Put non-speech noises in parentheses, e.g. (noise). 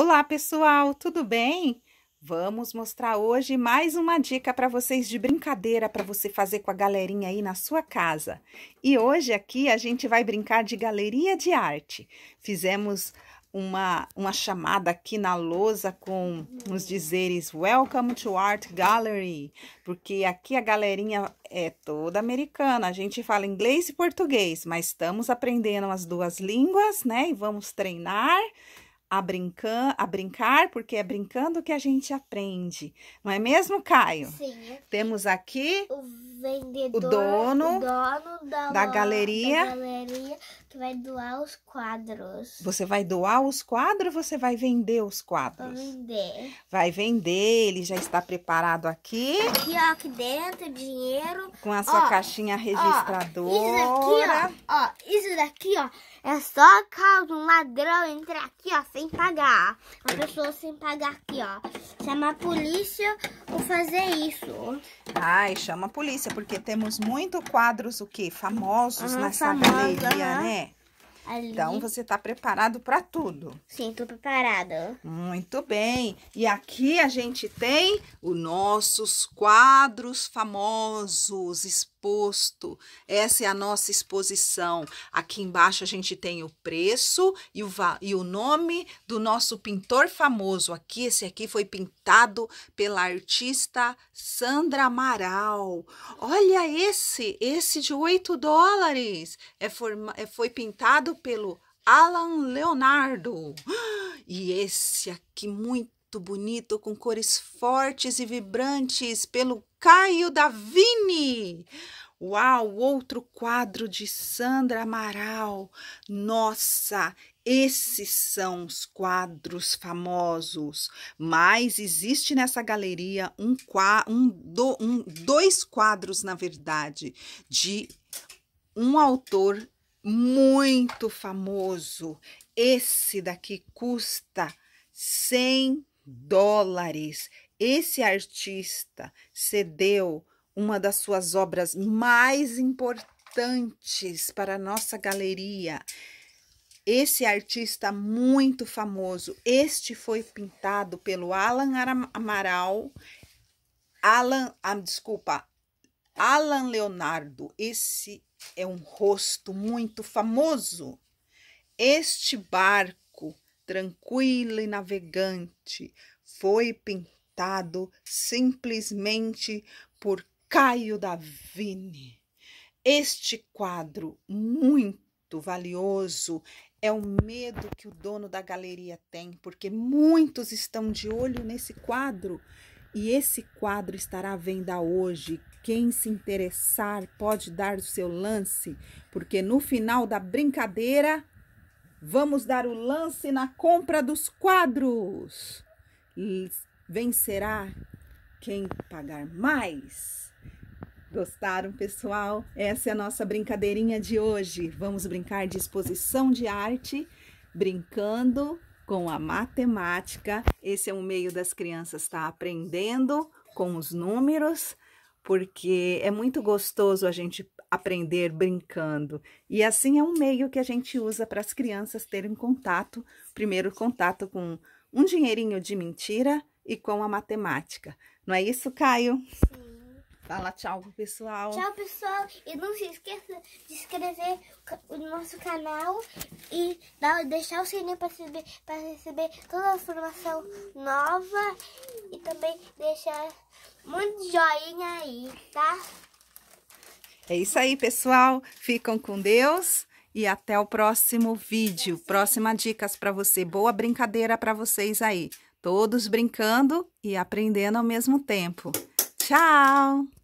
Olá, pessoal, tudo bem? Vamos mostrar hoje mais uma dica para vocês de brincadeira para você fazer com a galerinha aí na sua casa. E hoje aqui a gente vai brincar de galeria de arte. Fizemos uma, uma chamada aqui na lousa com os dizeres Welcome to Art Gallery, porque aqui a galerinha é toda americana, a gente fala inglês e português, mas estamos aprendendo as duas línguas, né? E vamos treinar a, brincar, a brincar, porque é brincando que a gente aprende. Não é mesmo, Caio? Sim. Temos aqui o vendedor, o dono, o dono da, da, galeria, da galeria vai doar os quadros. Você vai doar os quadros ou você vai vender os quadros? Vou vender. Vai vender, ele já está preparado aqui. Aqui, ó, aqui dentro, dinheiro. Com a sua ó, caixinha registradora. Ó, isso daqui, ó, ó, isso daqui, ó, é só caso um ladrão entrar aqui, ó, sem pagar. Uma pessoa sem pagar aqui, ó. chama a polícia ou fazer isso. Ai, chama a polícia, porque temos muito quadros, o quê? Famosos uhum, nessa famosa, galeria, né? Ali. Então, você está preparado para tudo? Sim, estou preparada. Muito bem. E aqui a gente tem os nossos quadros famosos, exposto. Essa é a nossa exposição. Aqui embaixo a gente tem o preço e o, e o nome do nosso pintor famoso. Aqui, esse aqui foi pintado pela artista Sandra Amaral. Olha esse, esse de 8 dólares. É, forma, é foi pintado pelo Alan Leonardo. (gasps) E esse aqui muito muito bonito com cores fortes e vibrantes pelo Caio Davini. Uau, outro quadro de Sandra Amaral. Nossa, esses são os quadros famosos. Mas existe nessa galeria um, um, do, um dois quadros, na verdade, de um autor muito famoso. Esse daqui custa 100 dólares. Esse artista cedeu uma das suas obras mais importantes para a nossa galeria. Esse artista muito famoso, este foi pintado pelo Alan Amaral, Alan, ah, desculpa, Alan Leonardo. Esse é um rosto muito famoso. Este barco Tranquilo e navegante, foi pintado simplesmente por Caio Davini. Este quadro muito valioso é o medo que o dono da galeria tem, porque muitos estão de olho nesse quadro e esse quadro estará à venda hoje. Quem se interessar pode dar o seu lance, porque no final da brincadeira Vamos dar o lance na compra dos quadros. Vencerá quem pagar mais. Gostaram, pessoal? Essa é a nossa brincadeirinha de hoje. Vamos brincar de exposição de arte, brincando com a matemática. Esse é um meio das crianças estar tá aprendendo com os números, porque é muito gostoso a gente aprender brincando. E assim é um meio que a gente usa para as crianças terem contato, primeiro contato com um dinheirinho de mentira e com a matemática. Não é isso, Caio? Sim. Fala tchau pro pessoal. Tchau, pessoal. E não se esqueça de inscrever o nosso canal e deixar o sininho para receber, receber toda a informação nova. E também deixar muito joinha aí, tá? É isso aí, pessoal. Ficam com Deus e até o próximo vídeo. Próxima dicas para você. Boa brincadeira para vocês aí. Todos brincando e aprendendo ao mesmo tempo. Tchau!